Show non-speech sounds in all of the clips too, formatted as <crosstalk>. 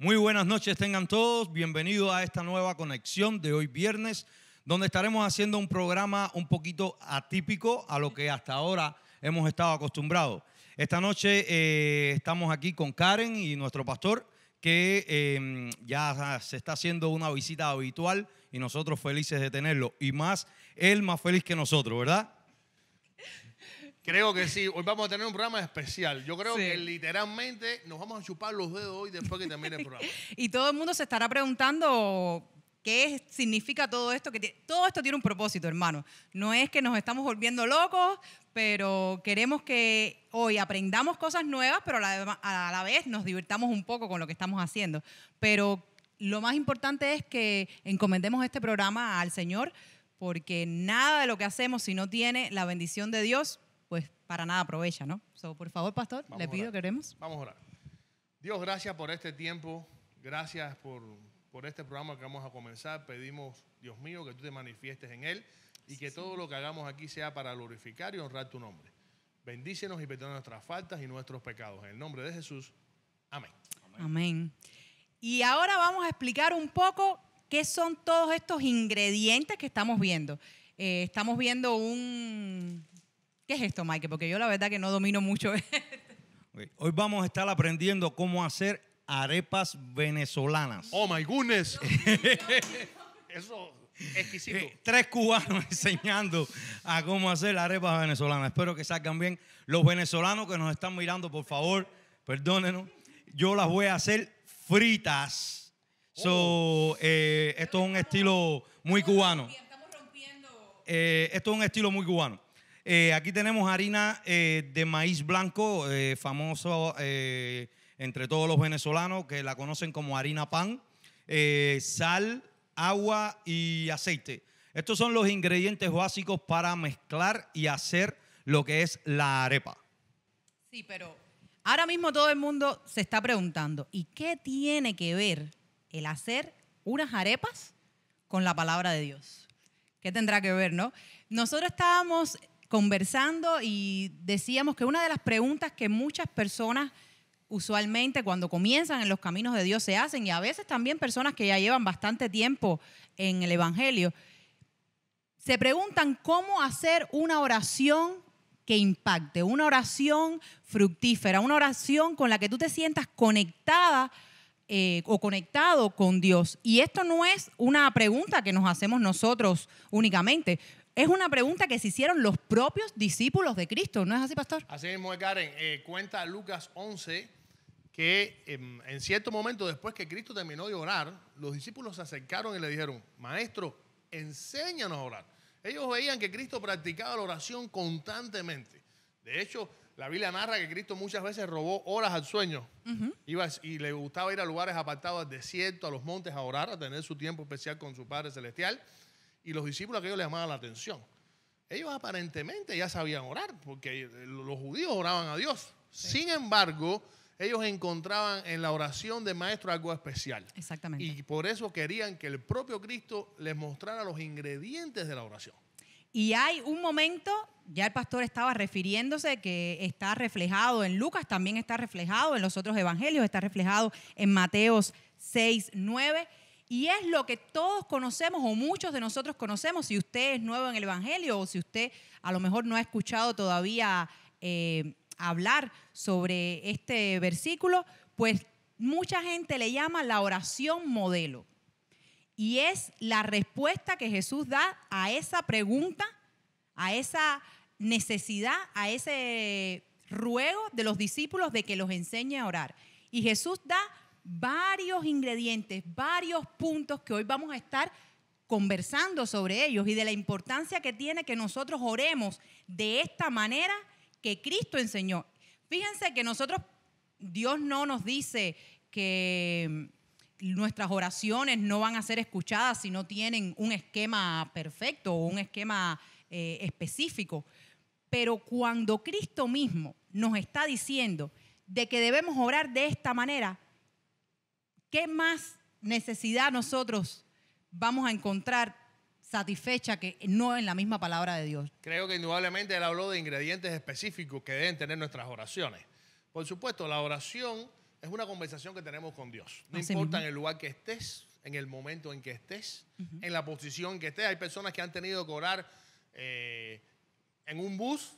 Muy buenas noches tengan todos, bienvenidos a esta nueva conexión de hoy viernes, donde estaremos haciendo un programa un poquito atípico a lo que hasta ahora hemos estado acostumbrados. Esta noche eh, estamos aquí con Karen y nuestro pastor, que em, ya se está haciendo una visita habitual y nosotros felices de tenerlo, y más él más feliz que nosotros, ¿verdad? Creo que sí. Hoy vamos a tener un programa especial. Yo creo que literalmente nos vamos a chupar los dedos hoy después que termine el programa. <laughs> y todo el mundo se estará preguntando ¿Qué significa todo esto? Que todo esto tiene un propósito, hermano. No es que nos estamos volviendo locos, pero queremos que hoy aprendamos cosas nuevas, pero a la, a la vez nos divirtamos un poco con lo que estamos haciendo. Pero lo más importante es que encomendemos este programa al Señor, porque nada de lo que hacemos, si no tiene la bendición de Dios, pues para nada aprovecha, ¿no? So, por favor, pastor, le pido que oremos. Vamos a orar. Dios, gracias por este tiempo, gracias por, por este programa que vamos a comenzar. Pedimos, Dios mío, que tú te manifiestes en él y que todo lo que hagamos aquí sea para glorificar y honrar tu nombre. Bendícenos y perdona nuestras faltas y nuestros pecados. En el nombre de Jesús. Amén. Amén. Y ahora vamos a explicar un poco qué son todos estos ingredientes que estamos viendo. Eh, estamos viendo un, ¿Qué es esto, Mike? Porque yo la verdad que no domino mucho <laughs> esto. Hoy vamos a estar aprendiendo cómo hacer arepas venezolanas. Oh my goodness. <laughs> Eso exquisito. Eh, tres cubanos <laughs> enseñando a cómo hacer arepas venezolanas. Espero que salgan bien. Los venezolanos que nos están mirando, por favor, perdónenos. Yo las voy a hacer fritas. Oh. Eh, esto es un estilo muy cubano. Eh, esto es un estilo muy cubano. Eh, aquí tenemos harina eh, de maíz blanco, eh, famoso entre todos los venezolanos que la conocen como harina pan, sal, agua y aceite. Estos son los ingredientes básicos para mezclar y hacer lo que es la arepa. Sí, pero ahora mismo todo el mundo se está preguntando, ¿y qué tiene que ver el hacer unas arepas con la palabra de Dios? ¿Qué tendrá que ver, no? Nosotros estábamos conversando y decíamos que una de las preguntas que muchas personas usualmente cuando comienzan en los caminos de Dios se hacen, y a veces también personas que ya llevan bastante tiempo en el Evangelio, se preguntan cómo hacer una oración que impacte, una oración fructífera, una oración con la que tú te sientas conectada eh, o conectado con Dios. Y esto no es una pregunta que nos hacemos nosotros únicamente es una pregunta que se hicieron los propios discípulos de Cristo, ¿no es así, pastor? Así es, Karen. Eh, cuenta Lucas 11 que em, en cierto momento después que Cristo terminó de orar, los discípulos se acercaron y le dijeron, maestro, enséñanos a orar. Ellos veían que Cristo practicaba la oración constantemente. De hecho, la Biblia narra que Cristo muchas veces robó horas al sueño. y le gustaba ir a lugares apartados al desierto, a los montes a orar, a tener su tiempo especial con su Padre Celestial. Y los discípulos aquellos les llamaban la atención. Ellos aparentemente ya sabían orar, porque los judíos oraban a Dios. Sin embargo, ellos encontraban en la oración del maestro algo especial. Exactamente. Y por eso querían que el propio Cristo les mostrara los ingredientes de la oración. Y hay un momento, ya el pastor estaba refiriéndose, que está reflejado en Lucas, también está reflejado en los otros evangelios, está reflejado en Mateos 6, 9, y es lo que todos conocemos o muchos de nosotros conocemos, si usted es nuevo en el Evangelio o si usted a lo mejor no ha escuchado todavía eh, hablar sobre este versículo, pues mucha gente le llama la oración modelo. Y es la respuesta que Jesús da a esa pregunta, a esa necesidad, a ese ruego de los discípulos de que los enseñe a orar. Y Jesús da varios ingredientes, varios puntos que hoy vamos a estar conversando sobre ellos y de la importancia que tiene que nosotros oremos de esta manera que Cristo enseñó. Fíjense que nosotros, Dios no nos dice que nuestras oraciones no van a ser escuchadas si no tienen un esquema perfecto o un esquema eh, específico. Pero cuando Cristo mismo nos está diciendo de que debemos orar de esta manera, ¿Qué más necesidad nosotros vamos a encontrar satisfecha que no en la misma palabra de Dios? Creo que indudablemente él habló de ingredientes específicos que deben tener nuestras oraciones. Por supuesto, la oración es una conversación que tenemos con Dios. No importa en el lugar que estés, en el momento en que estés, en la posición que estés. Hay personas que han tenido que orar eh, en un bus,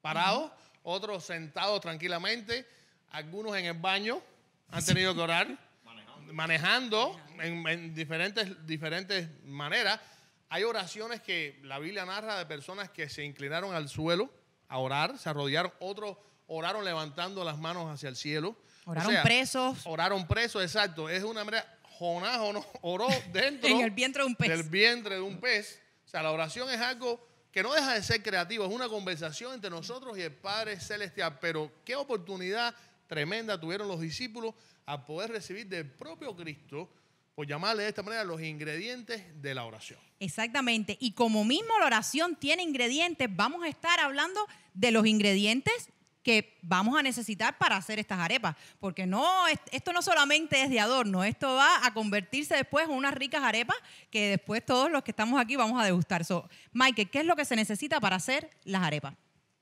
parado, otros sentados tranquilamente, algunos en el baño han tenido que orar manejando en, diferentes, diferentes maneras. Hay oraciones que la Biblia narra de personas que se inclinaron al suelo a orar, se arrodillaron, otros oraron levantando las manos hacia el cielo. Oraron presos. Oraron presos, exacto. Es una manera, Jonás oró <laughs> dentro el vientre del vientre de un pez. O sea, la oración es algo que no deja de ser creativo, es una conversación entre nosotros y el Padre Celestial. Pero qué oportunidad tremenda tuvieron los discípulos a poder recibir del propio Cristo, por llamarle de esta manera, los ingredientes de la oración. Exactamente. Y como mismo la oración tiene ingredientes, vamos a estar hablando de los ingredientes que vamos a necesitar para hacer estas arepas, porque no esto no solamente es de adorno, esto va a convertirse después en unas ricas arepas que después todos los que estamos aquí vamos a degustar. So, Michael, ¿qué es lo que se necesita para hacer las arepas?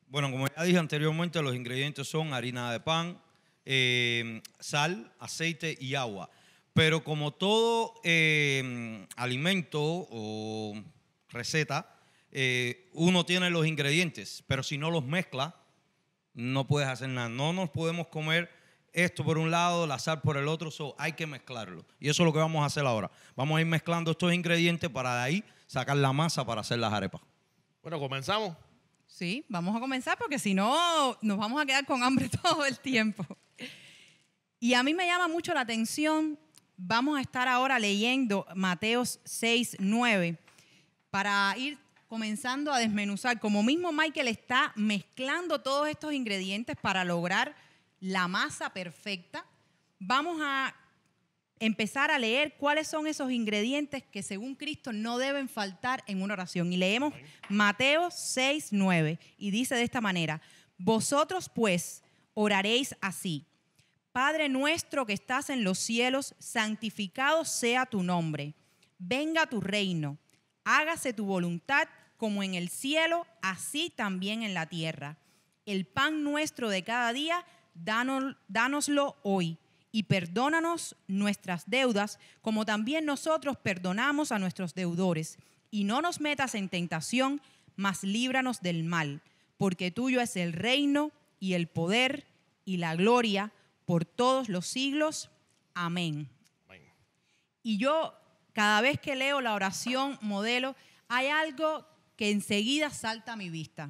Bueno, como ya dije anteriormente, los ingredientes son harina de pan, Em, sal, aceite y agua. Pero como todo em, alimento o receta, eh, uno tiene los ingredientes, pero si no los mezcla, no puedes hacer nada. No nos podemos comer esto por un lado, la sal por el otro, hay que mezclarlo. Y eso es lo que vamos a hacer ahora. Vamos a ir mezclando estos ingredientes para de ahí sacar la masa para hacer las arepas. Bueno, comenzamos. Sí, vamos a comenzar porque si no nos vamos a quedar con hambre <laughs> todo el tiempo. Y a mí me llama mucho la atención, vamos a estar ahora leyendo Mateos 6, 9, para ir comenzando a desmenuzar, como mismo Michael está mezclando todos estos ingredientes para lograr la masa perfecta, vamos a empezar a leer cuáles son esos ingredientes que según Cristo no deben faltar en una oración. Y leemos Mateo 6, 9 y dice de esta manera, vosotros pues oraréis así. Padre nuestro que estás en los cielos, santificado sea tu nombre. Venga tu reino. Hágase tu voluntad como en el cielo, así también en la tierra. El pan nuestro de cada día, dánoslo hoy. Y perdónanos nuestras deudas, como también nosotros perdonamos a nuestros deudores. Y no nos metas en tentación, mas líbranos del mal, porque tuyo es el reino y el poder y la gloria por todos los siglos. Amén. Y yo, cada vez que leo la oración modelo, hay algo que enseguida salta a mi vista.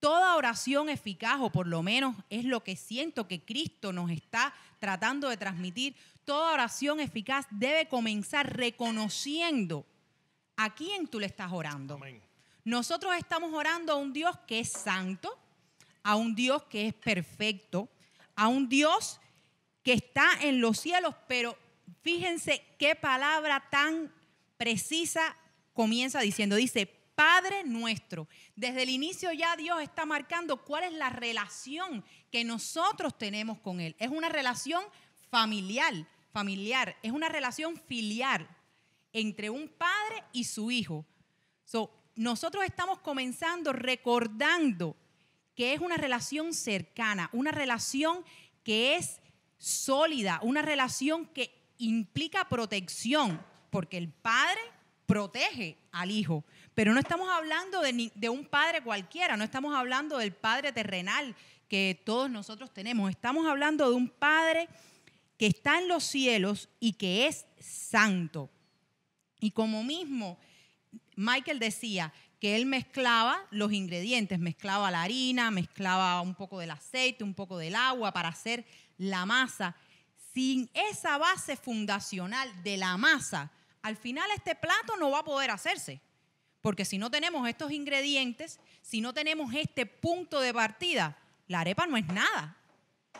Toda oración eficaz, o por lo menos es lo que siento que Cristo nos está tratando de transmitir, toda oración eficaz debe comenzar reconociendo a quién tú le estás orando. Nosotros estamos orando a un Dios que es santo, a un Dios que es perfecto, a un Dios que está en los cielos, pero fíjense qué palabra tan precisa comienza diciendo, dice, Padre nuestro. Desde el inicio ya Dios está marcando cuál es la relación que nosotros tenemos con Él. Es una relación familiar, familiar, es una relación filial entre un padre y su hijo. nosotros estamos comenzando recordando que es una relación cercana, una relación que es sólida, una relación que implica protección, porque el padre protege al hijo. Pero no estamos hablando de, un padre cualquiera, no estamos hablando del padre terrenal que todos nosotros tenemos, estamos hablando de un padre que está en los cielos y que es santo. Y como mismo Michael decía, que él mezclaba los ingredientes, mezclaba la harina, mezclaba un poco del aceite, un poco del agua para hacer la masa. Sin esa base fundacional de la masa, al final este plato no va a poder hacerse. Porque si no tenemos estos ingredientes, si no tenemos este punto de partida, la arepa no es nada.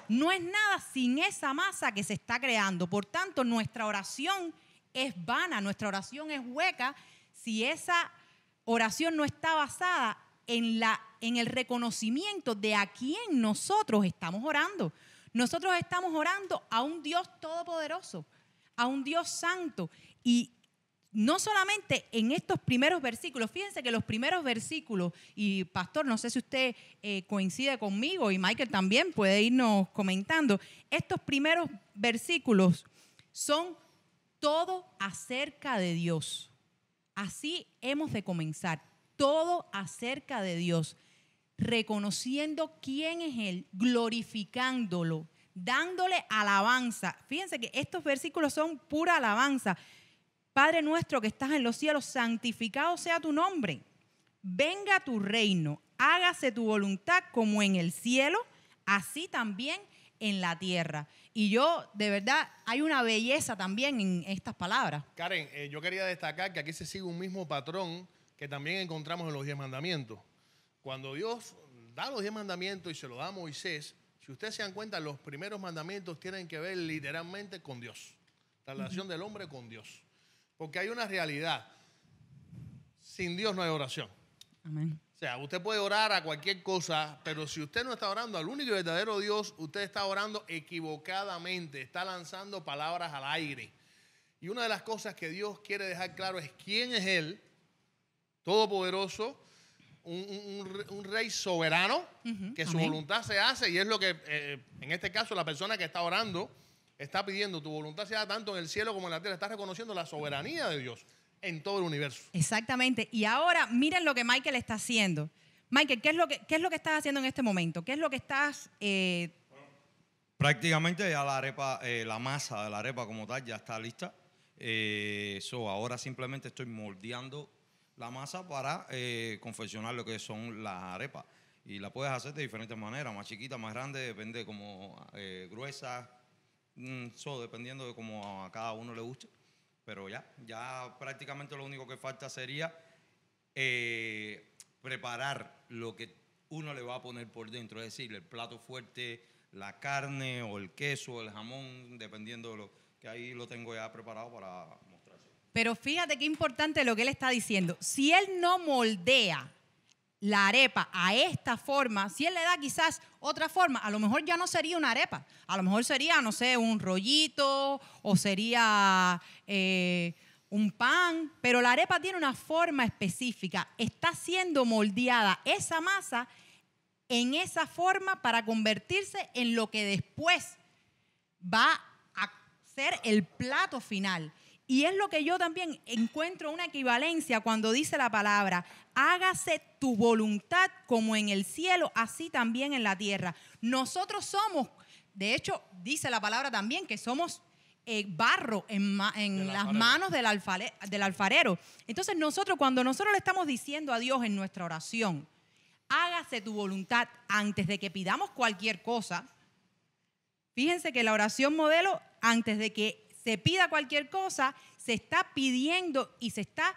No es nada sin esa masa que se está creando. Por tanto, nuestra oración es vana, nuestra oración es hueca si esa oración no está basada en, la, en el reconocimiento de a quién nosotros estamos orando. Nosotros estamos orando a un Dios todopoderoso, a un Dios santo. Y no solamente en estos primeros versículos, fíjense que los primeros versículos, y pastor, no sé si usted eh, coincide conmigo y Michael también puede irnos comentando, estos primeros versículos son todo acerca de Dios. Así hemos de comenzar todo acerca de Dios, reconociendo quién es Él, glorificándolo, dándole alabanza. Fíjense que estos versículos son pura alabanza. Padre nuestro que estás en los cielos, santificado sea tu nombre. Venga tu reino, hágase tu voluntad como en el cielo, así también en la tierra. Y yo, de verdad, hay una belleza también en estas palabras. Karen, eh, yo quería destacar que aquí se sigue un mismo patrón que también encontramos en los diez mandamientos. Cuando Dios da los diez mandamientos y se los da a Moisés, si ustedes se dan cuenta, los primeros mandamientos tienen que ver literalmente con Dios, la relación del hombre con Dios. Porque hay una realidad, sin Dios no hay oración. Amén. O sea, usted puede orar a cualquier cosa, pero si usted no está orando al único y verdadero Dios, usted está orando equivocadamente, está lanzando palabras al aire. Y una de las cosas que Dios quiere dejar claro es quién es Él, todopoderoso, un, rey soberano, que su voluntad se hace y es lo que, eh, en este caso, la persona que está orando está pidiendo, tu voluntad sea tanto en el cielo como en la tierra, está reconociendo la soberanía de Dios en todo el universo. Exactamente. Y ahora miren lo que Michael está haciendo. Michael, ¿qué es lo que, qué es lo que estás haciendo en este momento? ¿Qué es lo que estás... Eh, prácticamente ya la arepa, eh, la masa de la arepa como tal ya está lista. Eh, ahora simplemente estoy moldeando la masa para eh, confeccionar lo que son las arepas. Y la puedes hacer de diferentes maneras, más chiquita, más grande, depende como gruesa, eso mm, dependiendo de cómo a cada uno le guste. Pero ya, ya prácticamente lo único que falta sería eh, preparar lo que uno le va a poner por dentro, es decir, el plato fuerte, la carne o el queso, o el jamón, dependiendo de lo que ahí lo tengo ya preparado para mostrarse. Pero fíjate qué importante lo que él está diciendo. Si él no moldea la arepa a esta forma, si él le da quizás otra forma, a lo mejor ya no sería una arepa, a lo mejor sería, no sé, un rollito o sería eh, un pan, pero la arepa tiene una forma específica, está siendo moldeada esa masa en esa forma para convertirse en lo que después va a ser el plato final. Y es lo que yo también encuentro una equivalencia cuando dice la palabra, hágase tu voluntad como en el cielo, así también en la tierra. Nosotros somos, de hecho, dice la palabra también que somos eh, barro en, las manos del, del alfarero. Entonces nosotros, cuando nosotros le estamos diciendo a Dios en nuestra oración, hágase tu voluntad antes de que pidamos cualquier cosa, fíjense que la oración modelo, antes de que se pida cualquier cosa, se está pidiendo y se está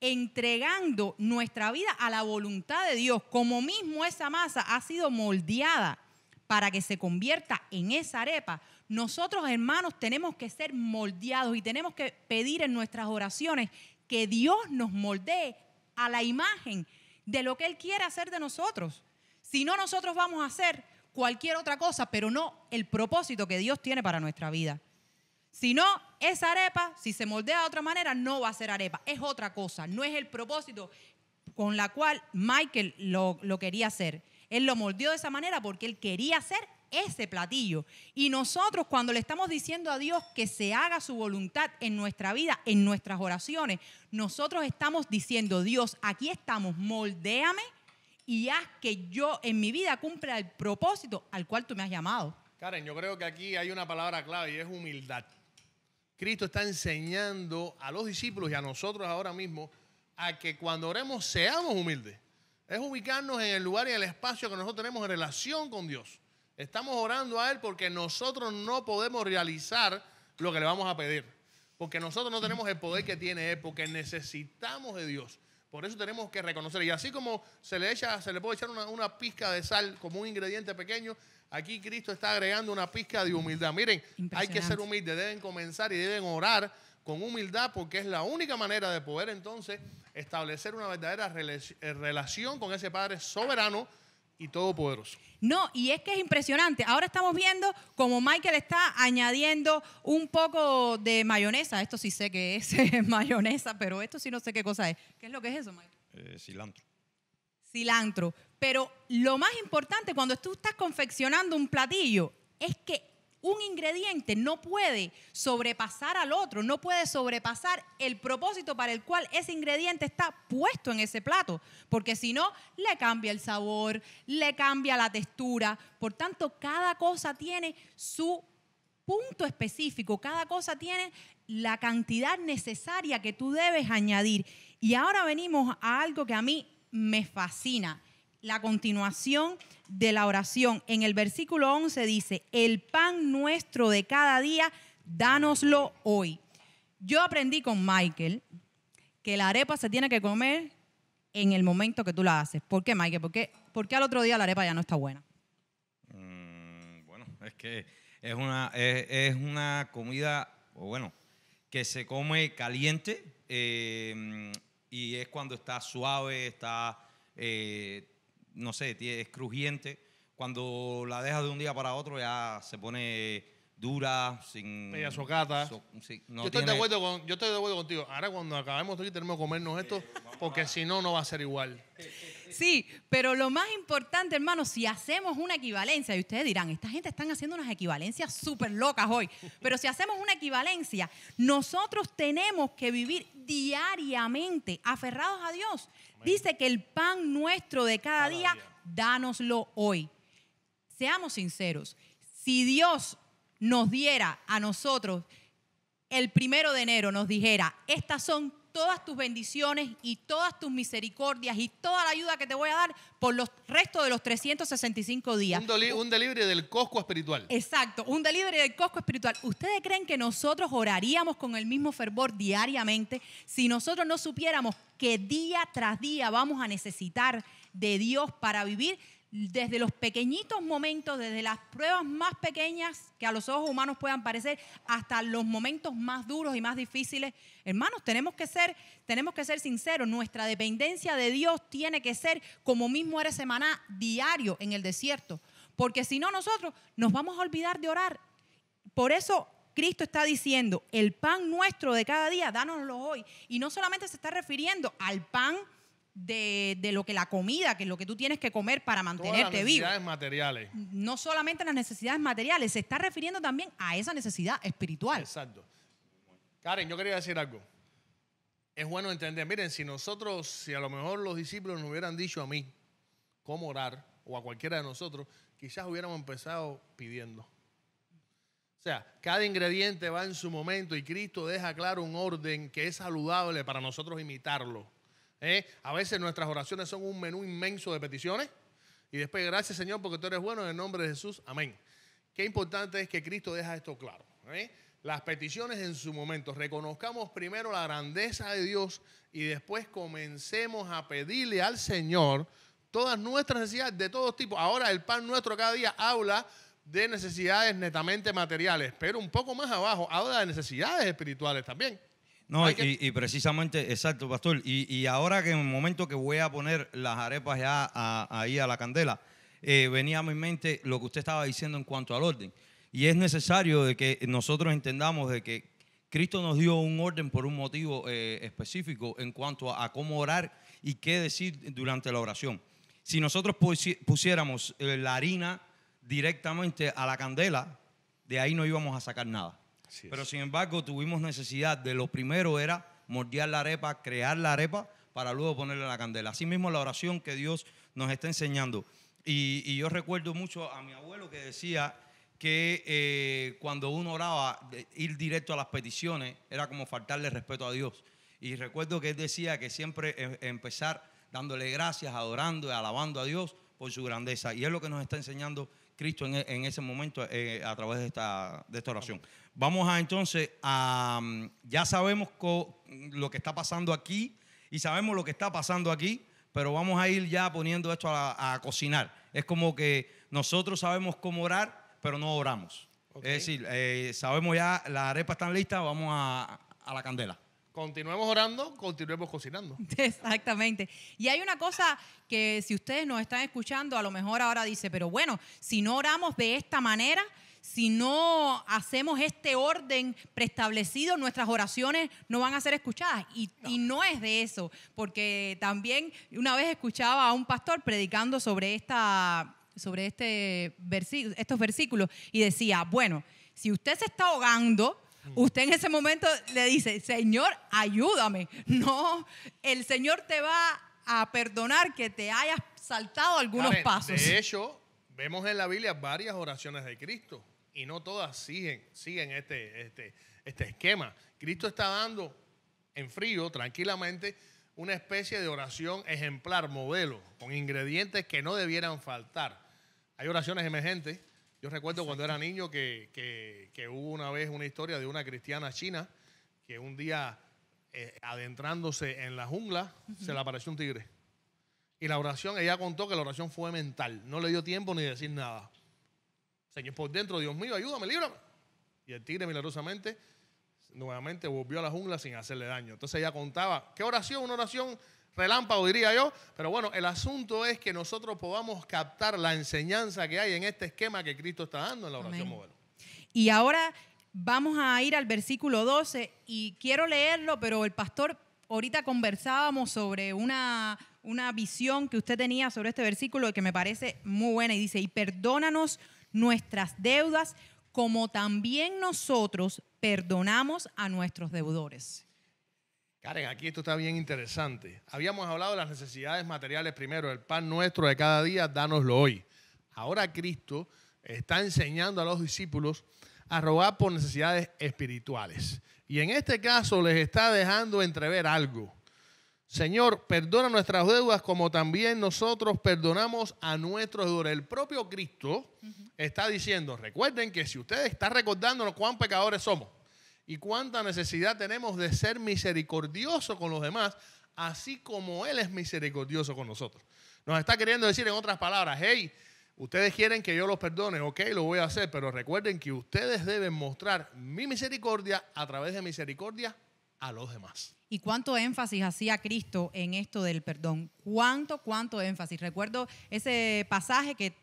entregando nuestra vida a la voluntad de Dios, como mismo esa masa ha sido moldeada para que se convierta en esa arepa, nosotros hermanos tenemos que ser moldeados y tenemos que pedir en nuestras oraciones que Dios nos moldee a la imagen de lo que Él quiere hacer de nosotros. Si no, nosotros vamos a hacer cualquier otra cosa, pero no el propósito que Dios tiene para nuestra vida. Si no, esa arepa, si se moldea de otra manera, no va a ser arepa. Es otra cosa. No es el propósito con la cual Michael lo, quería hacer. Él lo moldeó de esa manera porque él quería hacer ese platillo. Y nosotros cuando le estamos diciendo a Dios que se haga su voluntad en nuestra vida, en nuestras oraciones, nosotros estamos diciendo, Dios, aquí estamos, moldéame y haz que yo en mi vida cumpla el propósito al cual tú me has llamado. Karen, yo creo que aquí hay una palabra clave y es humildad. Cristo está enseñando a los discípulos y a nosotros ahora mismo a que cuando oremos seamos humildes. Es ubicarnos en el lugar y el espacio que nosotros tenemos en relación con Dios. Estamos orando a Él porque nosotros no podemos realizar lo que le vamos a pedir. Porque nosotros no tenemos el poder que tiene Él, porque necesitamos de Dios. Por eso tenemos que reconocer. Y así como se le echa, se le puede echar una, una pizca de sal como un ingrediente pequeño, Aquí Cristo está agregando una pizca de humildad. Miren, hay que ser humildes, deben comenzar y deben orar con humildad porque es la única manera de poder entonces establecer una verdadera eh, relación con ese Padre soberano y todopoderoso. No, y es que es impresionante. Ahora estamos viendo como Michael está añadiendo un poco de mayonesa. Esto sí sé que es <laughs> mayonesa, pero esto sí no sé qué cosa es. ¿Qué es lo que es eso, Michael? Eh, cilantro. Cilantro. Pero lo más importante cuando tú estás confeccionando un platillo es que un ingrediente no puede sobrepasar al otro, no puede sobrepasar el propósito para el cual ese ingrediente está puesto en ese plato, porque si no, le cambia el sabor, le cambia la textura. Por tanto, cada cosa tiene su punto específico, cada cosa tiene la cantidad necesaria que tú debes añadir. Y ahora venimos a algo que a mí me fascina la continuación de la oración. En el versículo 11 dice, el pan nuestro de cada día, dánoslo hoy. Yo aprendí con Michael que la arepa se tiene que comer en el momento que tú la haces. ¿Por qué, Michael? ¿Por qué, porque al otro día la arepa ya no está buena? Mm, bueno, es que es una, es, una comida, bueno, que se come caliente eh, y es cuando está suave, está... Eh, no sé, es crujiente. Cuando la dejas de un día para otro ya se pone dura, sin... Ella socata. yo, estoy de acuerdo contigo. Ahora cuando acabemos de tenemos que comernos esto porque si no, no va a ser igual. Sí, pero lo más importante, hermano, si hacemos una equivalencia, y ustedes dirán, esta gente están haciendo unas equivalencias súper locas hoy, pero si hacemos una equivalencia, nosotros tenemos que vivir diariamente aferrados a Dios. Dice que el pan nuestro de cada, día, día, dánoslo hoy. Seamos sinceros, si Dios nos diera a nosotros el primero de enero, nos dijera, estas son todas tus bendiciones y todas tus misericordias y toda la ayuda que te voy a dar por los restos de los 365 días. Un, delivery del cosco espiritual. Exacto, un delivery del cosco espiritual. ¿Ustedes creen que nosotros oraríamos con el mismo fervor diariamente si nosotros no supiéramos que día tras día vamos a necesitar de Dios para vivir? desde los pequeñitos momentos, desde las pruebas más pequeñas que a los ojos humanos puedan parecer, hasta los momentos más duros y más difíciles. Hermanos, tenemos que ser, tenemos que ser sinceros. Nuestra dependencia de Dios tiene que ser, como mismo era semana, diario en el desierto. Porque si no, nosotros nos vamos a olvidar de orar. Por eso Cristo está diciendo, el pan nuestro de cada día, dánoslo hoy. Y no solamente se está refiriendo al pan de, lo que la comida, que es lo que tú tienes que comer para mantenerte Todas las necesidades materiales. No solamente las necesidades materiales, se está refiriendo también a esa necesidad espiritual. Exacto. Karen, yo quería decir algo. Es bueno entender, miren, si nosotros, si a lo mejor los discípulos nos hubieran dicho a mí cómo orar, o a cualquiera de nosotros, quizás hubiéramos empezado pidiendo. O sea, cada ingrediente va en su momento y Cristo deja claro un orden que es saludable para nosotros imitarlo. ¿Eh? A veces nuestras oraciones son un menú inmenso de peticiones. Y después, gracias Señor, porque tú eres bueno en el nombre de Jesús. Amén. Qué importante es que Cristo deja esto claro. ¿eh? Las peticiones en su momento. Reconozcamos primero la grandeza de Dios y después comencemos a pedirle al Señor todas nuestras necesidades de todo tipo. Ahora el pan nuestro cada día habla de necesidades netamente materiales, pero un poco más abajo habla de necesidades espirituales también. No, y, precisamente, exacto, pastor. Y, ahora que en el momento que voy a poner las arepas ya ahí a la candela, eh, venía a mi mente lo que usted estaba diciendo en cuanto al orden. Y es necesario de que nosotros entendamos de que Cristo nos dio un orden por un motivo eh, específico en cuanto a, cómo orar y qué decir durante la oración. Si nosotros pusiéramos eh, la harina directamente a la candela, de ahí no íbamos a sacar nada. Pero sin embargo tuvimos necesidad de lo primero era moldear la arepa, crear la arepa para luego ponerle la candela. Así mismo la oración que Dios nos está enseñando. Y, yo recuerdo mucho a mi abuelo que decía que eh, cuando uno oraba, ir directo a las peticiones era como faltarle respeto a Dios. Y recuerdo que él decía que siempre e, empezar dándole gracias, adorando y alabando a Dios por su grandeza. Y es lo que nos está enseñando Cristo en, e, ese momento eh, a través de esta, oración. Vamos a entonces a. Mm, ya sabemos lo que está pasando aquí y sabemos lo que está pasando aquí, pero vamos a ir ya poniendo esto a, cocinar. Es como que nosotros sabemos cómo orar, pero no oramos. Es decir, eh, sabemos ya, las arepas están listas, vamos a, a la candela. Continuemos orando, continuemos cocinando. <laughs> Exactamente. Y hay una cosa que si ustedes nos están escuchando, a lo mejor ahora dice, pero bueno, si no oramos de esta manera, si no hacemos este orden preestablecido, nuestras oraciones no van a ser escuchadas. Y no. es de eso, porque también una vez escuchaba a un pastor predicando sobre, esta, sobre este versículo, estos versículos y decía, bueno, si usted se está ahogando, mm. Usted en ese momento le dice, Señor, ayúdame. <laughs> No, el Señor te va a perdonar que te hayas saltado algunos pasos. De hecho, vemos en la Biblia varias oraciones de Cristo y no todas siguen, siguen este, este, este esquema. Cristo está dando en frío, tranquilamente, una especie de oración ejemplar, modelo, con ingredientes que no debieran faltar. Hay oraciones emergentes. Yo recuerdo cuando era niño que, hubo una vez una historia de una cristiana china que un día, eh, adentrándose en la jungla, se le apareció un tigre. Y la oración, ella contó que la oración fue mental. No le dio tiempo ni decir nada. Señor, por dentro, Dios mío, ayúdame, líbrame. Y el tigre milagrosamente, nuevamente volvió a la jungla sin hacerle daño. Entonces ella contaba, ¿qué oración? Una oración relámpago, diría yo. Pero bueno, el asunto es que nosotros podamos captar la enseñanza que hay en este esquema que Cristo está dando en la oración Y ahora vamos a ir al versículo 12 y quiero leerlo, pero el pastor ahorita conversábamos sobre una, una visión que usted tenía sobre este versículo que me parece muy buena y dice, y perdónanos nuestras deudas como también nosotros perdonamos a nuestros deudores. Karen, aquí esto está bien interesante. Habíamos hablado de las necesidades materiales primero, el pan nuestro de cada día, dánoslo hoy. Ahora Cristo está enseñando a los discípulos a rogar por necesidades espirituales. Y en este caso les está dejando entrever algo. Señor, perdona nuestras deudas como también nosotros perdonamos a nuestros deudores. El propio Cristo está diciendo, recuerden que si usted está recordándonos cuán pecadores somos y cuánta necesidad tenemos de ser misericordiosos con los demás, así como Él es misericordioso con nosotros. Nos está queriendo decir en otras palabras, hey, ustedes quieren que yo los perdone, ok, lo voy a hacer, pero recuerden que ustedes deben mostrar mi misericordia a través de misericordia a los demás y cuánto énfasis hacía Cristo en esto del perdón. Cuánto, cuánto énfasis. Recuerdo ese pasaje que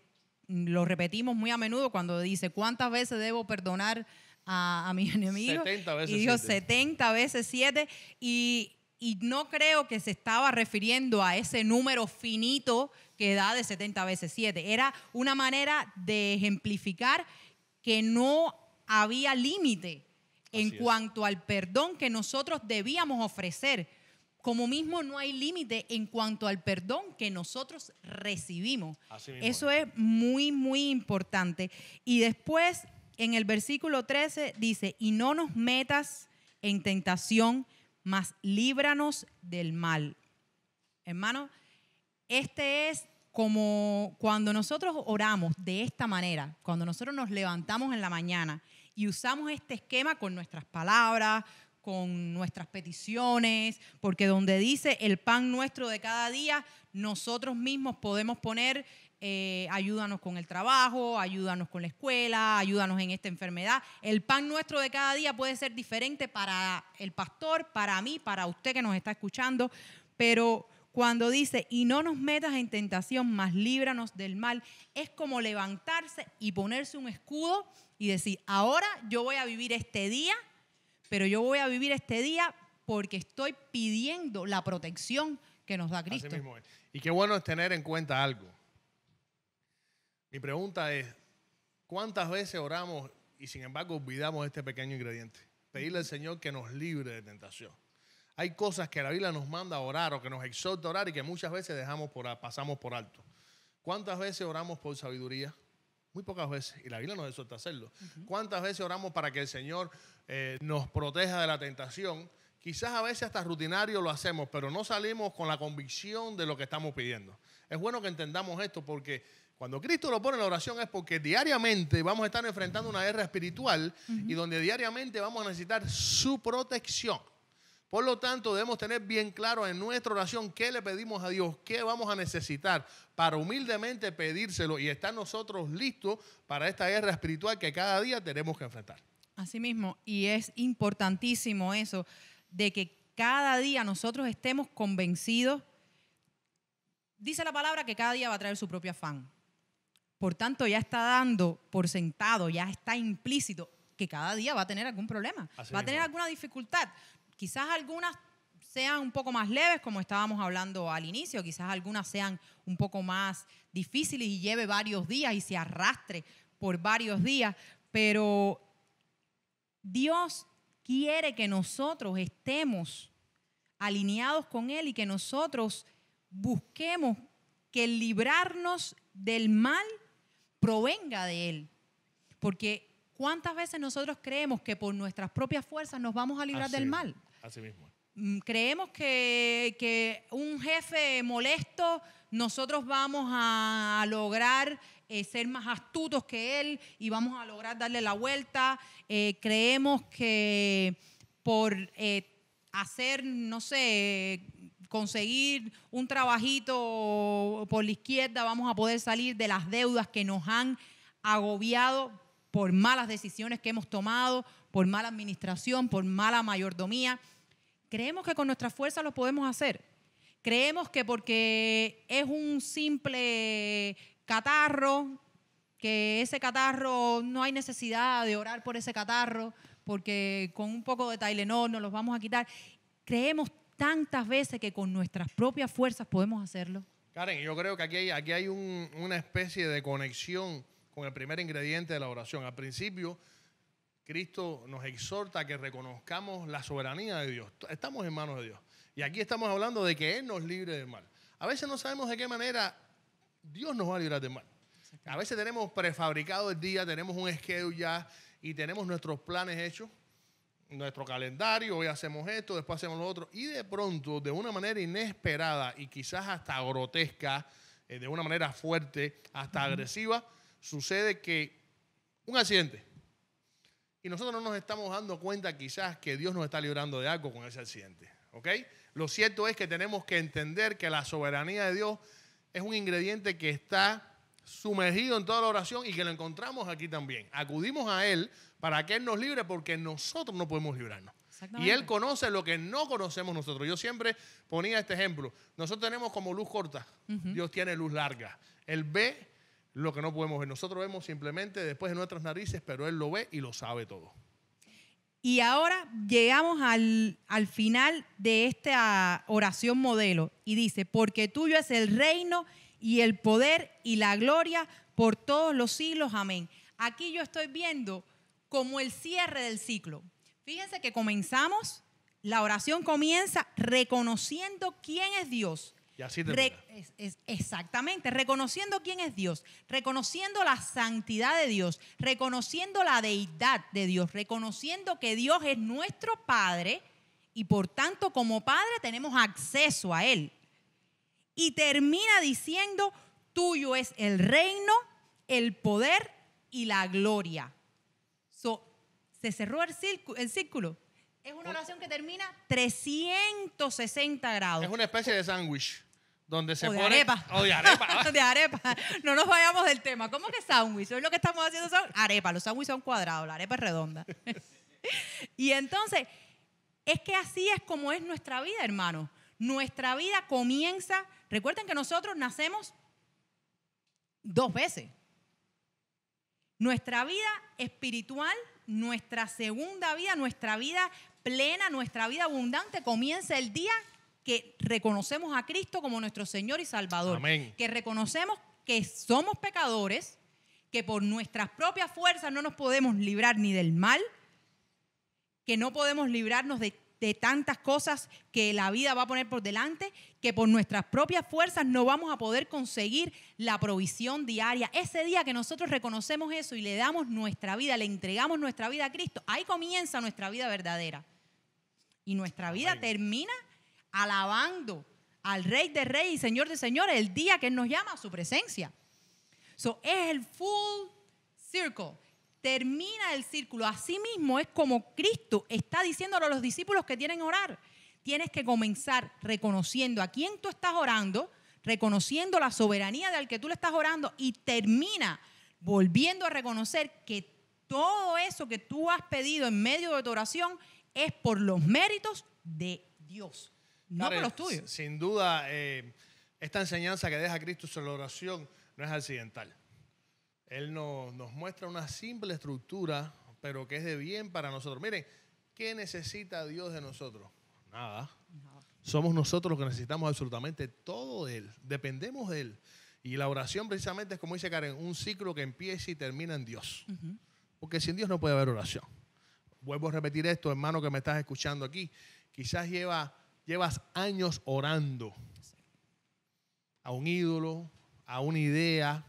lo repetimos muy a menudo cuando dice, ¿cuántas veces debo perdonar a, mi enemigo? 70 veces. Y dijo 70 veces 7. Y, y no creo que se estaba refiriendo a ese número finito que da de 70 veces 7. Era una manera de ejemplificar que no había límite en cuanto al perdón que nosotros debíamos ofrecer. Como mismo no hay límite en cuanto al perdón que nosotros recibimos. Eso es muy, muy importante. Y después, en el versículo 13, dice, y no nos metas en tentación, mas líbranos del mal. Hermano, este es como cuando nosotros oramos de esta manera, cuando nosotros nos levantamos en la mañana y usamos este esquema con nuestras palabras, con nuestras peticiones, porque donde dice el pan nuestro de cada día, nosotros mismos podemos poner eh, ayúdanos con el trabajo, ayúdanos con la escuela, ayúdanos en esta enfermedad. El pan nuestro de cada día puede ser diferente para el pastor, para mí, para usted que nos está escuchando, pero cuando dice, y no nos metas en tentación, más líbranos del mal, es como levantarse y ponerse un escudo y decir, ahora yo voy a vivir este día, pero yo voy a vivir este día porque estoy pidiendo la protección que nos da Cristo. Y qué bueno es tener en cuenta algo. Mi pregunta es, ¿cuántas veces oramos y sin embargo olvidamos este pequeño ingrediente? Pedirle al Señor que nos libre de tentación. Hay cosas que la Biblia nos manda a orar o que nos exhorta a orar y que muchas veces dejamos por, pasamos por alto. ¿Cuántas veces oramos por sabiduría? Muy pocas veces. Y la Biblia nos exhorta hacerlo. ¿Cuántas veces oramos para que el Señor eh, nos proteja de la tentación? Quizás a veces hasta rutinario lo hacemos, pero no salimos con la convicción de lo que estamos pidiendo. Es bueno que entendamos esto porque cuando Cristo lo pone en la oración es porque diariamente vamos a estar enfrentando una guerra espiritual y donde diariamente vamos a necesitar su protección. Por lo tanto, debemos tener bien claro en nuestra oración qué le pedimos a Dios, qué vamos a necesitar para humildemente pedírselo y estar nosotros listos para esta guerra espiritual que cada día tenemos que enfrentar. Asimismo, y es importantísimo eso, de que cada día nosotros estemos convencidos. Dice la palabra que cada día va a traer su propio afán. Por tanto, ya está dando por sentado, ya está implícito que cada día va a tener algún problema, va a tener alguna dificultad quizás algunas sean un poco más leves, como estábamos hablando al inicio, quizás algunas sean un poco más difíciles y lleve varios días y se arrastre por varios días, pero Dios quiere que nosotros estemos alineados con Él y que nosotros busquemos que librarnos del mal provenga de Él. Porque ¿cuántas veces nosotros creemos que por nuestras propias fuerzas nos vamos a librar del mal? Mm, creemos que, un jefe molesto, nosotros vamos a lograr eh, ser más astutos que él y vamos a lograr darle la vuelta. Eh, creemos que por eh, hacer, no sé, conseguir un trabajito por la izquierda, vamos a poder salir de las deudas que nos han agobiado por malas decisiones que hemos tomado, por mala administración, por mala mayordomía. Creemos que con nuestras fuerzas lo podemos hacer. Creemos que porque es un simple catarro, que ese catarro no hay necesidad de orar por ese catarro, porque con un poco de Tylenol nos los vamos a quitar. Creemos tantas veces que con nuestras propias fuerzas podemos hacerlo. Karen, yo creo que aquí hay, aquí hay una especie de conexión con el primer ingrediente de la oración. Al principio Cristo nos exhorta a que reconozcamos la soberanía de Dios. Estamos en manos de Dios. Y aquí estamos hablando de que Él nos libre del mal. A veces no sabemos de qué manera Dios nos va a librar del mal. A veces tenemos prefabricado el día, tenemos un schedule ya y tenemos nuestros planes hechos, nuestro calendario, hoy hacemos esto, después hacemos lo otro. Y de pronto, de una manera inesperada y quizás hasta grotesca, eh, de una manera fuerte, hasta agresiva, sucede que un accidente y nosotros no nos estamos dando cuenta quizás que Dios nos está librando de algo con ese accidente. ¿Ok? Lo cierto es que tenemos que entender que la soberanía de Dios es un ingrediente que está sumergido en toda la oración y que lo encontramos aquí también. Acudimos a Él para que Él nos libre porque nosotros no podemos librarnos. Y Él conoce lo que no conocemos nosotros. Yo siempre ponía este ejemplo. Nosotros tenemos como luz corta, Dios tiene luz larga. Él ve lo que no podemos ver. Nosotros vemos simplemente después de nuestras narices, pero Él lo ve y lo sabe todo. Y ahora llegamos al, final de esta oración modelo y dice, porque tuyo es el reino y el poder y la gloria por todos los siglos. Amén. Aquí yo estoy viendo como el cierre del ciclo. Fíjense que comenzamos, la oración comienza reconociendo quién es Dios, exactamente, reconociendo quién es Dios, reconociendo la santidad de Dios, reconociendo la deidad de Dios, reconociendo que Dios es nuestro Padre y por tanto como Padre tenemos acceso a Él. Y termina diciendo, tuyo es el reino, el poder y la gloria. se cerró el, el círculo. Es una oh. oración que termina 360 grados. Es una especie de sándwich donde se de pone, arepa. O de arepa. <laughs> de arepa. No nos vayamos del tema. ¿Cómo que sándwich? ¿Es lo que estamos haciendo son arepas. Los sandwiches son cuadrados, la arepa es redonda. <laughs> y entonces, es que así es como es nuestra vida, hermano. Nuestra vida comienza. Recuerden que nosotros nacemos dos veces. Nuestra vida espiritual, nuestra segunda vida, nuestra vida plena, nuestra vida abundante comienza el día que reconocemos a Cristo como nuestro Señor y Salvador. Que reconocemos que somos pecadores, que por nuestras propias fuerzas no nos podemos librar ni del mal, que no podemos librarnos de, tantas cosas que la vida va a poner por delante, que por nuestras propias fuerzas no vamos a poder conseguir la provisión diaria. Ese día que nosotros reconocemos eso y le damos nuestra vida, le entregamos nuestra vida a Cristo, ahí comienza nuestra vida verdadera. Y nuestra vida termina alabando al Rey de Reyes y Señor de Señores el día que Él nos llama a su presencia. So, es el full circle. Termina el círculo. Asimismo, es como Cristo está diciéndolo a los discípulos que tienen que orar. Tienes que comenzar reconociendo a quién tú estás orando, reconociendo la soberanía del que tú le estás orando y termina volviendo a reconocer que todo eso que tú has pedido en medio de tu oración es por los méritos de Dios no Sin duda, eh, esta enseñanza que deja Cristo sobre la oración no es accidental. Él nos, nos muestra una simple estructura, pero que es de bien para nosotros. Miren, ¿qué necesita Dios de nosotros? Nada. Somos nosotros los que necesitamos absolutamente todo de Él. Dependemos de Él. Y la oración precisamente es como dice Karen, un ciclo que empieza y termina en Dios. Porque sin Dios no puede haber oración. Vuelvo a repetir esto, hermano que me estás escuchando aquí. Quizás lleva llevas años orando a un ídolo, a una idea,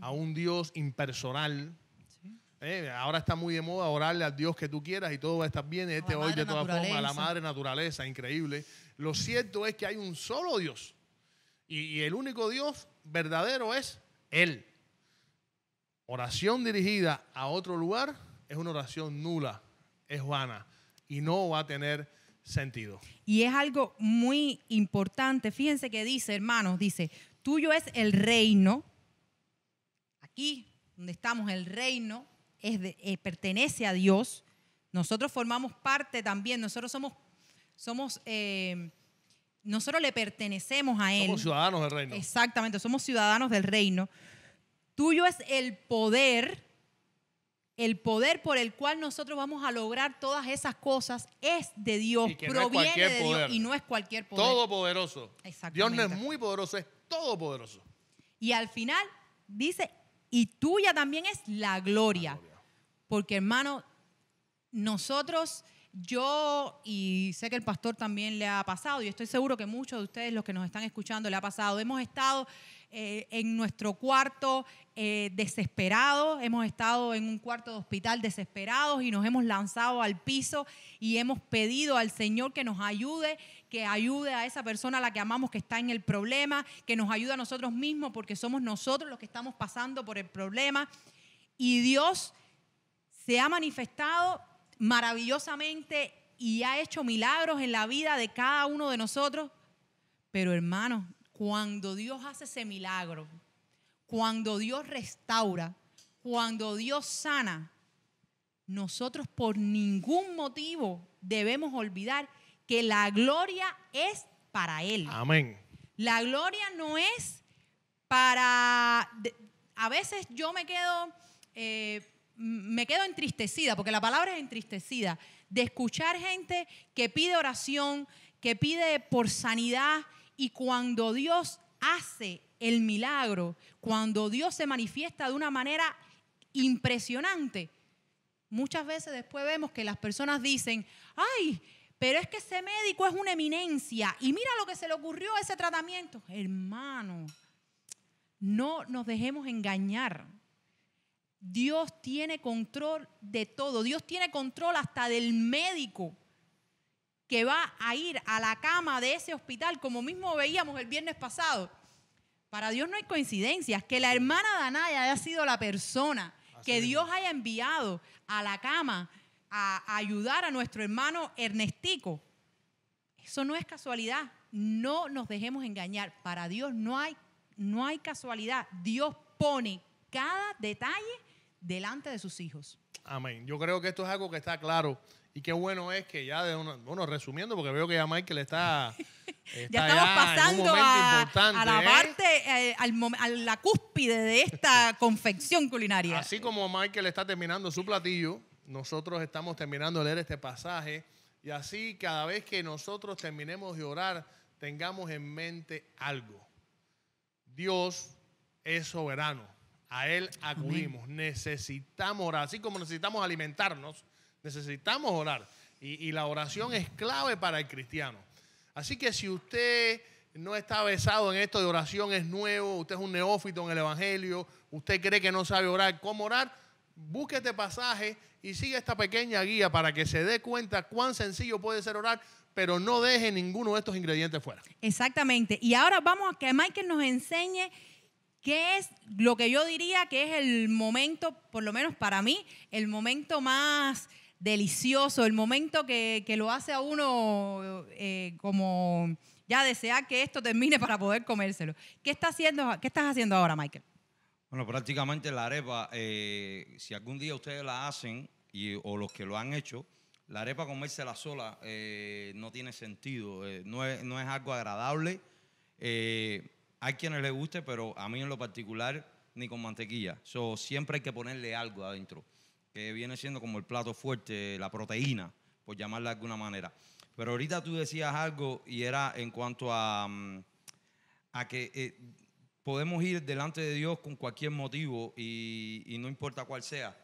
a un Dios impersonal. Eh, ahora está muy de moda orarle al Dios que tú quieras y todo va a estar bien. Este hoy de todas formas, a la madre naturaleza, increíble. Lo cierto es que hay un solo Dios. Y, y el único Dios verdadero es Él. Oración dirigida a otro lugar es una oración nula, es vana. Y no va a tener sentido. Y es algo muy importante. Fíjense que dice, hermanos, dice, tuyo es el reino. Aquí, donde estamos, el reino es eh, pertenece a Dios. Nosotros formamos parte también, nosotros somos, somos eh, nosotros le pertenecemos a Él. Somos ciudadanos del reino. Exactamente, somos ciudadanos del reino. Tuyo es el poder el poder por el cual nosotros vamos a lograr todas esas cosas es de Dios, proviene de Dios y no es cualquier poder. Todopoderoso. Dios no es muy poderoso, es todopoderoso. Y al final dice, y tuya también es la gloria. La gloria. Porque hermano, nosotros, yo, y sé que el pastor también le ha pasado, y estoy seguro que muchos de ustedes, los que nos están escuchando, le ha pasado, hemos estado eh, en nuestro cuarto eh, desesperado desesperados, hemos estado en un cuarto de hospital desesperados y nos hemos lanzado al piso y hemos pedido al Señor que nos ayude, que ayude a esa persona a la que amamos que está en el problema, que nos ayude a nosotros mismos porque somos nosotros los que estamos pasando por el problema. Y Dios se ha manifestado maravillosamente y ha hecho milagros en la vida de cada uno de nosotros. Pero hermanos, cuando Dios hace ese milagro, cuando Dios restaura, cuando Dios sana, nosotros por ningún motivo debemos olvidar que la gloria es para Él. Amén. La gloria no es para... A veces yo me quedo, eh, me quedo entristecida, porque la palabra es entristecida, de escuchar gente que pide oración, que pide por sanidad, y cuando Dios hace el milagro, cuando Dios se manifiesta de una manera impresionante, muchas veces después vemos que las personas dicen, ay, pero es que ese médico es una eminencia y mira lo que se le ocurrió a ese tratamiento. Hermano, no nos dejemos engañar. Dios tiene control de todo. Dios tiene control hasta del médico que va a ir a la cama de ese hospital, como mismo veíamos el viernes pasado. Para Dios no hay coincidencias. Que la hermana Danaya haya sido la persona que Dios haya enviado a la cama a ayudar a nuestro hermano Ernestico. Eso no es casualidad. No nos dejemos engañar. Para Dios no hay, no hay casualidad. Dios pone cada detalle delante de sus hijos. Amén. Yo creo que esto es algo que está claro y qué bueno es que ya, de una, bueno, resumiendo, porque veo que ya Michael está... <laughs> está ya estamos pasando a, la ¿eh? parte, eh, a la cúspide de esta <laughs> confección culinaria. Así como Michael está terminando su platillo, nosotros estamos terminando de leer este pasaje. Y así cada vez que nosotros terminemos de orar, tengamos en mente algo. Dios es soberano. A Él acudimos. Necesitamos orar. Así como necesitamos alimentarnos, Necesitamos orar. Y, la oración es clave para el cristiano. Así que si usted no está besado en esto de oración, es nuevo, usted es un neófito en el Evangelio, usted cree que no sabe orar, ¿cómo orar? Busque este pasaje y sigue esta pequeña guía para que se dé cuenta cuán sencillo puede ser orar, pero no deje ninguno de estos ingredientes fuera. Exactamente. Y ahora vamos a que Michael nos enseñe ¿Qué es lo que yo diría que es el momento, por lo menos para mí, el momento más delicioso, el momento que, lo hace a uno eh, como ya desear que esto termine para poder comérselo. ¿Qué, está haciendo, ¿Qué estás haciendo ahora, Michael? Bueno, prácticamente la arepa, eh, si algún día ustedes la hacen, o los que lo han hecho, la arepa comérsela sola eh, no tiene sentido, no, es, no, algo agradable. hay quienes le guste, pero a mí en lo particular ni con mantequilla. So, siempre hay que ponerle algo adentro que viene siendo como el plato fuerte, la proteína, por llamarla de alguna manera. Pero ahorita tú decías algo y era en cuanto a, mm, a que eh, podemos ir delante de Dios con cualquier motivo y, no importa cuál sea.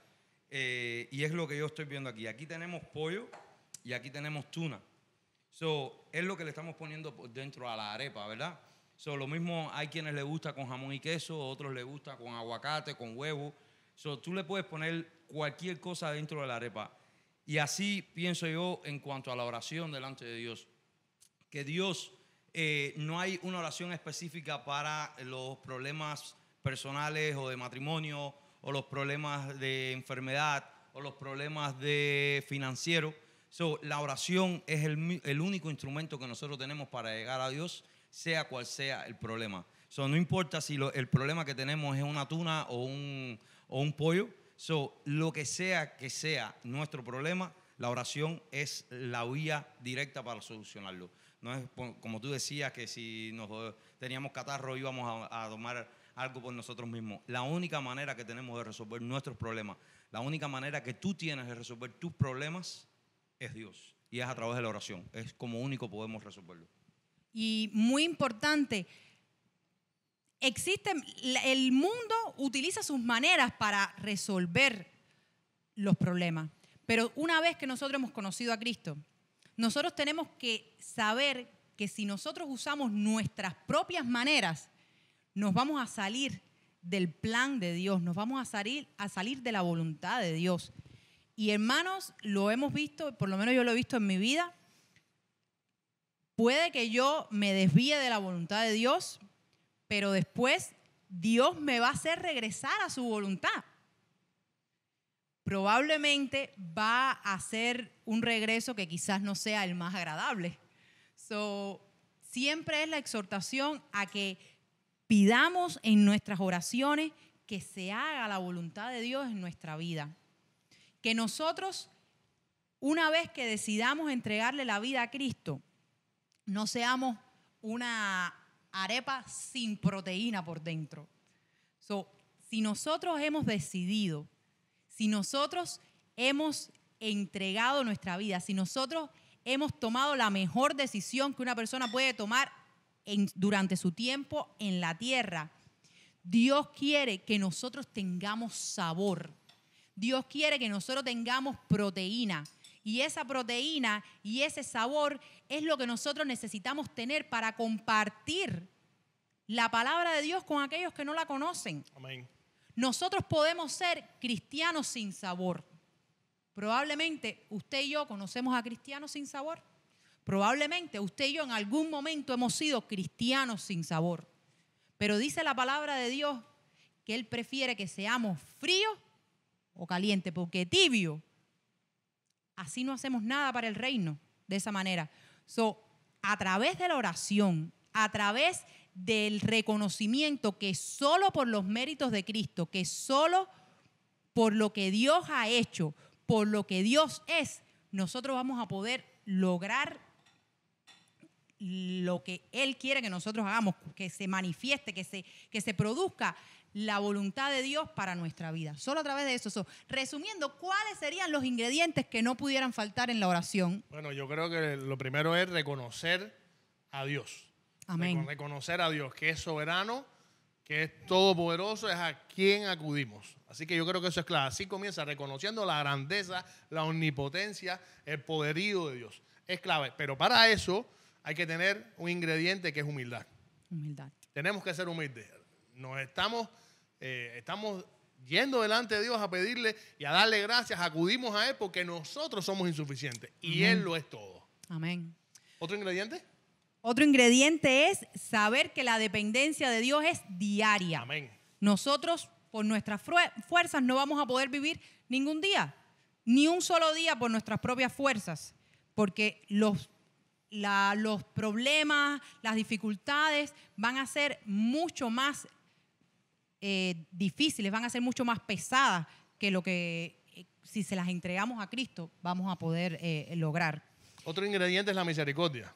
Eh, y es lo que yo estoy viendo aquí. Aquí tenemos pollo y aquí tenemos tuna. So, es lo que le estamos poniendo dentro a la arepa, ¿verdad? So, lo mismo hay quienes le gusta con jamón y queso, otros le gusta con aguacate, con huevo. So, tú le puedes poner cualquier cosa dentro de la arepa. Y así pienso yo en cuanto a la oración delante de Dios. Que Dios, eh, no hay una oración específica para los problemas personales o de matrimonio o los problemas de enfermedad o los problemas de financiero. So, la oración es el, único instrumento que nosotros tenemos para llegar a Dios, sea cual sea el problema. So, no importa si el problema que tenemos es una tuna o un, o un pollo, So, lo que sea que sea nuestro problema, la oración es la vía directa para solucionarlo. No es como tú decías que si nos teníamos catarro íbamos a, a tomar algo por nosotros mismos. La única manera que tenemos de resolver nuestros problemas, la única manera que tú tienes de resolver tus problemas es Dios. Y es a través de la oración. Es como único podemos resolverlo. Y muy importante, existen, el mundo utiliza sus maneras para resolver los problemas. Pero una vez que nosotros hemos conocido a Cristo, nosotros tenemos que saber que si nosotros usamos nuestras propias maneras, nos vamos a salir del plan de Dios, nos vamos a salir, a salir de la voluntad de Dios. Y hermanos, lo hemos visto, por lo menos yo lo he visto en mi vida, puede que yo me desvíe de la voluntad de Dios, pero después Dios me va a hacer regresar a su voluntad. Probablemente va a ser un regreso que quizás no sea el más agradable. So, siempre es la exhortación a que pidamos en nuestras oraciones que se haga la voluntad de Dios en nuestra vida. Que nosotros, una vez que decidamos entregarle la vida a Cristo, no seamos una arepa sin proteína por dentro. si nosotros hemos decidido, si nosotros hemos entregado nuestra vida, si nosotros hemos tomado la mejor decisión que una persona puede tomar durante su tiempo en la tierra, Dios quiere que nosotros tengamos sabor. Dios quiere que nosotros tengamos proteína y esa proteína y ese sabor es lo que nosotros necesitamos tener para compartir la palabra de Dios con aquellos que no la conocen. Amén. Nosotros podemos ser cristianos sin sabor. Probablemente usted y yo conocemos a cristianos sin sabor. Probablemente usted y yo en algún momento hemos sido cristianos sin sabor. Pero dice la palabra de Dios que Él prefiere que seamos fríos o caliente porque tibio Así no hacemos nada para el reino de esa manera. So, a través de la oración, a través del reconocimiento que solo por los méritos de Cristo, que solo por lo que Dios ha hecho, por lo que Dios es, nosotros vamos a poder lograr lo que Él quiere que nosotros hagamos, que se manifieste, que se, que se produzca la voluntad de Dios para nuestra vida. Solo a través de eso. resumiendo, ¿cuáles serían los ingredientes que no pudieran faltar en la oración? Bueno, yo creo que lo primero es reconocer a Dios. Reconocer a Dios, que es soberano, que es todopoderoso, es a quien acudimos. Así que yo creo que eso es clave Así comienza reconociendo la grandeza, la omnipotencia, el poderío de Dios. Es clave. Pero para eso hay que tener un ingrediente que es humildad. Humildad. Tenemos que ser humildes. Nos estamos, eh, estamos yendo delante de Dios a pedirle y a darle gracias, acudimos a Él porque nosotros somos insuficientes y Él lo es todo. Amén. ¿Otro ingrediente? Otro ingrediente es saber que la dependencia de Dios es diaria. Amén. Nosotros por nuestras fuerzas no vamos a poder vivir ningún día, ni un solo día por nuestras propias fuerzas, porque los los problemas, las dificultades van a ser mucho más eh, difíciles, van a ser mucho más pesadas que lo que eh, si se las entregamos a Cristo vamos a poder eh, lograr. Otro ingrediente es la misericordia.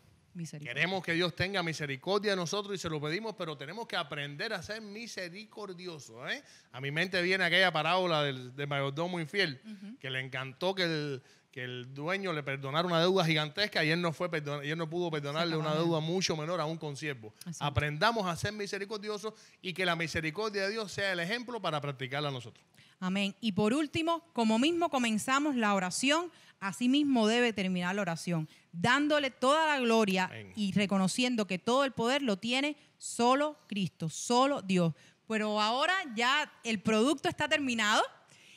Queremos que Dios tenga misericordia de nosotros y se lo pedimos, pero tenemos que aprender a ser misericordiosos. A mi mente viene aquella parábola del, del mayordomo infiel, que le encantó que el, que el dueño le perdonara una deuda gigantesca y él no, fue no pudo perdonarle una deuda mucho menor a un consiervo. Aprendamos a ser misericordiosos y que la misericordia de Dios sea el ejemplo para practicarla nosotros. Amén. Y por último, como mismo comenzamos la oración, así mismo debe terminar la oración, dándole toda la gloria y reconociendo que todo el poder lo tiene solo Cristo, solo Dios. Pero ahora ya el producto está terminado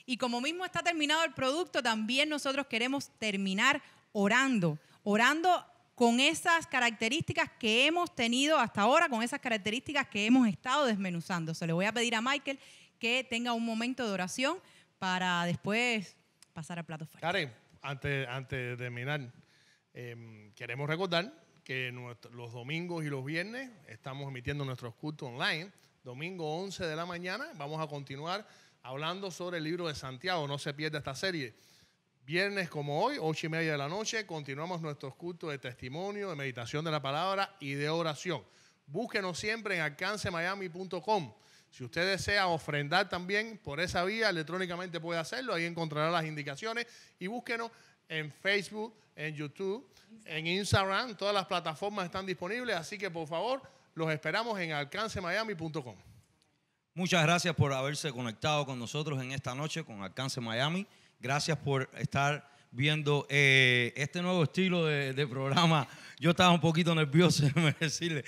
y como mismo está terminado el producto, también nosotros queremos terminar orando, orando con esas características que hemos tenido hasta ahora, con esas características que hemos estado desmenuzando. Se le voy a pedir a Michael que tenga un momento de oración para después pasar al plato fuerte. Karen, antes, antes de terminar, em, queremos recordar que los domingos y los viernes estamos emitiendo nuestros cultos online. Domingo 11 de la mañana vamos a continuar hablando sobre el libro de Santiago. No se pierda esta serie. Viernes como hoy, ocho y media de la noche, continuamos nuestros cultos de testimonio, de meditación de la palabra y de oración. Búsquenos siempre en alcancemiami.com. Si usted desea ofrendar también por esa vía, electrónicamente puede hacerlo. Ahí encontrará las indicaciones. Y búsquenos en Facebook, en YouTube, en Instagram. Todas las plataformas están disponibles. Así que por favor, los esperamos en alcancemiami.com. Muchas gracias por haberse conectado con nosotros en esta noche con Alcance Miami. Gracias por estar viendo eh, este nuevo estilo de, programa. Yo estaba un poquito nervioso, <laughs> de decirle,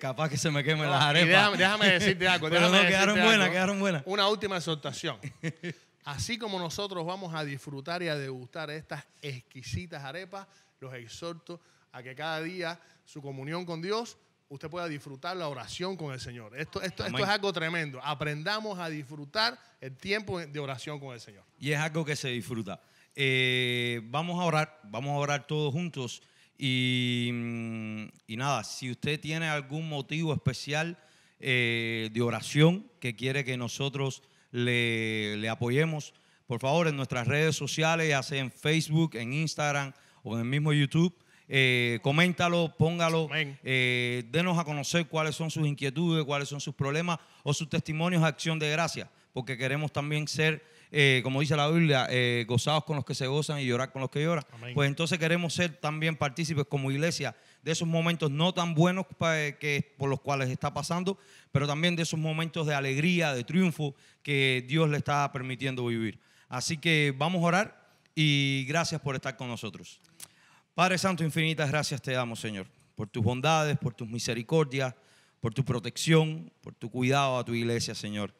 capaz que se me quemen las arepas. Déjame, <laughs> decirte algo. Pero no, quedaron buenas, quedaron buenas. Una última exhortación. <laughs> Así como nosotros vamos a disfrutar y a degustar estas exquisitas arepas, los exhorto a que cada día su comunión con Dios usted pueda disfrutar la oración con el Señor. Esto, esto, es algo tremendo. Aprendamos a disfrutar el tiempo de oración con el Señor. Y es algo que se disfruta. Eh, vamos a orar, vamos a orar todos juntos. Y, mm, nada, si usted tiene algún motivo especial eh, de oración que quiere que nosotros le, le apoyemos, por favor, en nuestras redes sociales, ya sea en Facebook, en Instagram o en el mismo YouTube, eh, coméntalo, póngalo, eh, denos a conocer cuáles son sus inquietudes, cuáles son sus problemas o sus testimonios de acción de gracia, porque queremos también ser, eh, como dice la Biblia, gozados con los que se gozan y llorar con los que lloran. Pues entonces queremos ser también partícipes como iglesia de esos momentos no tan buenos que, por los cuales está pasando, pero también de esos momentos de alegría, de triunfo que Dios le está permitiendo vivir. Así que vamos a orar y gracias por estar con nosotros. Padre Santo, infinitas gracias te damos, Señor, por tus bondades, por tus misericordias, por tu protección, por tu cuidado a tu iglesia, Señor.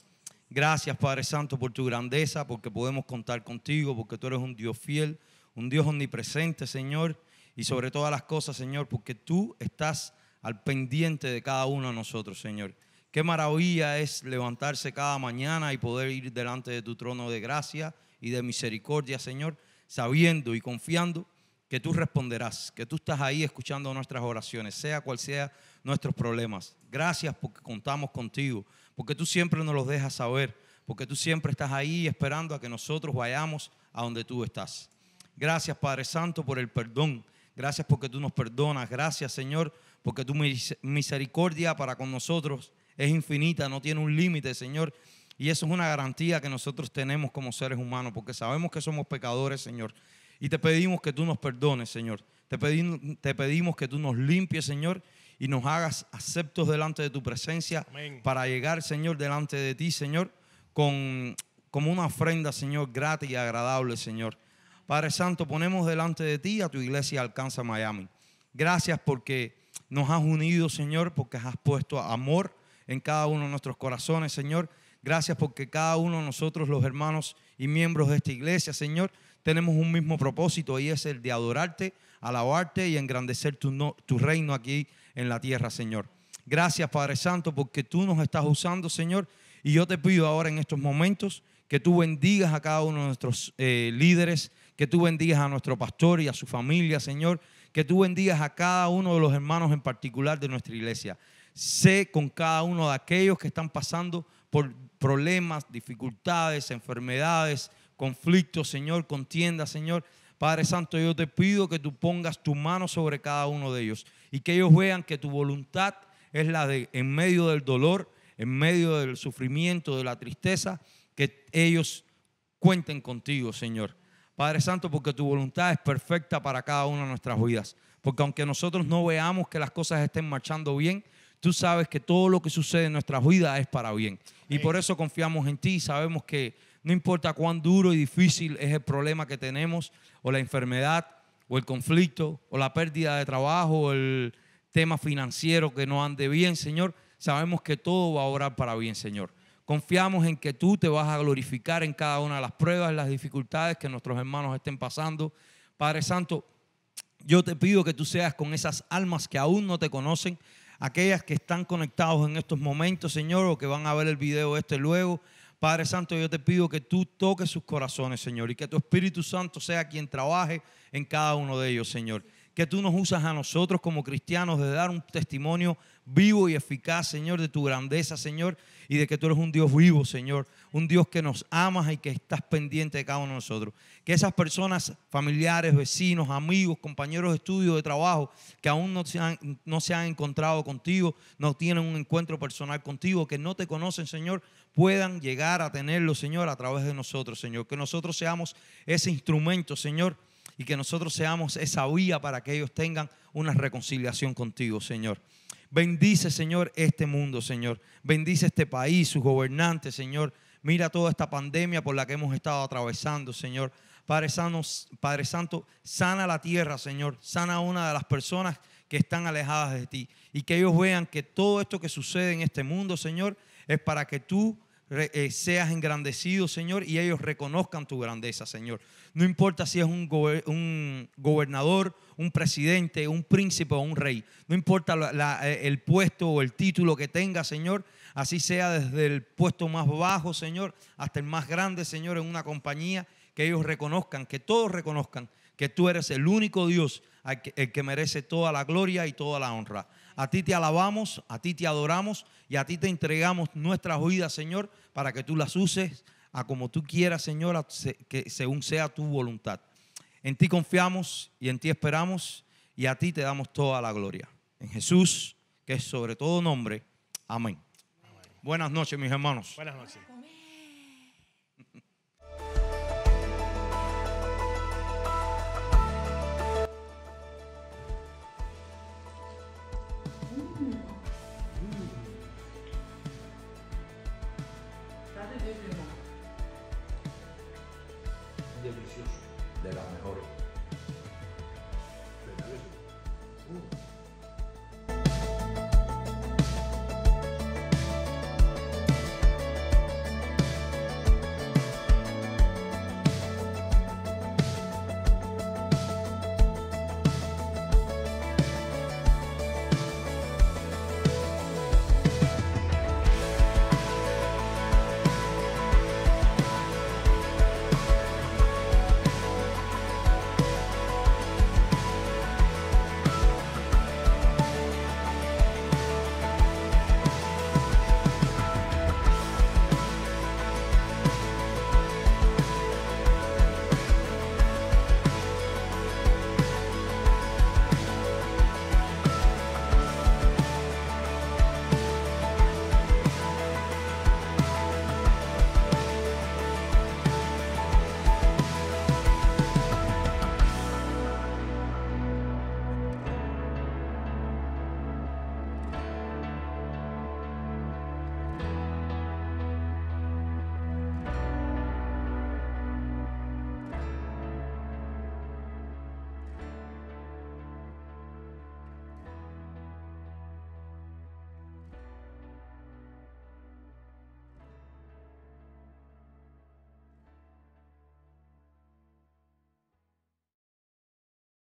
Gracias, Padre Santo, por tu grandeza, porque podemos contar contigo, porque tú eres un Dios fiel, un Dios omnipresente, Señor, y sobre todas las cosas, Señor, porque tú estás al pendiente de cada uno de nosotros, Señor. Qué maravilla es levantarse cada mañana y poder ir delante de tu trono de gracia y de misericordia, Señor, sabiendo y confiando que tú responderás, que tú estás ahí escuchando nuestras oraciones, sea cual sea nuestros problemas. Gracias porque contamos contigo, porque tú siempre nos los dejas saber, porque tú siempre estás ahí esperando a que nosotros vayamos a donde tú estás. Gracias Padre Santo por el perdón. Gracias porque tú nos perdonas. Gracias Señor porque tu misericordia para con nosotros es infinita, no tiene un límite Señor. Y eso es una garantía que nosotros tenemos como seres humanos, porque sabemos que somos pecadores, Señor, y te pedimos que tú nos perdones, Señor. Te, pedimos, que tú nos limpies, Señor, y nos hagas aceptos delante de tu presencia para llegar, Señor, delante de ti, Señor, con, como una ofrenda, Señor, grata y agradable, Señor. Padre Santo, ponemos delante de ti a tu iglesia Alcanza Miami. Gracias porque nos has unido, Señor, porque has puesto amor en cada uno de nuestros corazones, Señor. Gracias porque cada uno de nosotros, los hermanos y miembros de esta iglesia, Señor, tenemos un mismo propósito y es el de adorarte, alabarte y engrandecer tu, tu reino aquí en la tierra, Señor. Gracias, Padre Santo, porque tú nos estás usando, Señor. Y yo te pido ahora en estos momentos que tú bendigas a cada uno de nuestros eh, líderes, que tú bendigas a nuestro pastor y a su familia, Señor, que tú bendigas a cada uno de los hermanos en particular de nuestra iglesia. Sé con cada uno de aquellos que están pasando por problemas, dificultades, enfermedades, conflicto Señor, contienda Señor. Padre Santo, yo te pido que tú pongas tu mano sobre cada uno de ellos y que ellos vean que tu voluntad es la de, en medio del dolor, en medio del sufrimiento, de la tristeza, que ellos cuenten contigo, Señor. Padre Santo, porque tu voluntad es perfecta para cada una de nuestras vidas. Porque aunque nosotros no veamos que las cosas estén marchando bien, tú sabes que todo lo que sucede en nuestras vidas es para bien. Y por eso confiamos en ti y sabemos que no importa cuán duro y difícil es el problema que tenemos, o la enfermedad, o el conflicto, o la pérdida de trabajo, o el tema financiero que no ande bien, Señor, sabemos que todo va a orar para bien, Señor. Confiamos en que tú te vas a glorificar en cada una de las pruebas, las dificultades que nuestros hermanos estén pasando. Padre Santo, yo te pido que tú seas con esas almas que aún no te conocen, aquellas que están conectados en estos momentos, Señor, o que van a ver el video este luego, Padre Santo, yo te pido que tú toques sus corazones, Señor, y que tu Espíritu Santo sea quien trabaje en cada uno de ellos, Señor. Que tú nos usas a nosotros como cristianos de dar un testimonio vivo y eficaz, Señor, de tu grandeza, Señor, y de que tú eres un Dios vivo, Señor, un Dios que nos amas y que estás pendiente de cada uno de nosotros. Que esas personas, familiares, vecinos, amigos, compañeros de estudio, de trabajo, que aún no se han, no se han encontrado contigo, no tienen un encuentro personal contigo, que no te conocen, Señor, puedan llegar a tenerlo, Señor, a través de nosotros, Señor. Que nosotros seamos ese instrumento, Señor, y que nosotros seamos esa vía para que ellos tengan una reconciliación contigo, Señor. Bendice, Señor, este mundo, Señor. Bendice este país, sus gobernantes, Señor. Mira toda esta pandemia por la que hemos estado atravesando, Señor. Padre, Padre Santo, sana la tierra, Señor. Sana a una de las personas que están alejadas de ti. Y que ellos vean que todo esto que sucede en este mundo, Señor, es para que tú eh, seas engrandecido, Señor, y ellos reconozcan tu grandeza, Señor. No importa si es un, gobernador, un presidente, un príncipe o un rey. No importa eh, el puesto o el título que tenga, Señor. Así sea desde el puesto más bajo, Señor, hasta el más grande, Señor, en una compañía. Que ellos reconozcan, que todos reconozcan que tú eres el único Dios, el que merece toda la gloria y toda la honra. A ti te alabamos, a ti te adoramos y a ti te entregamos nuestras oídas, Señor, para que tú las uses a como tú quieras, Señor, que según sea tu voluntad. En ti confiamos y en ti esperamos y a ti te damos toda la gloria. En Jesús, que es sobre todo nombre. Amén. Buenas noches, mis hermanos. Buenas noches.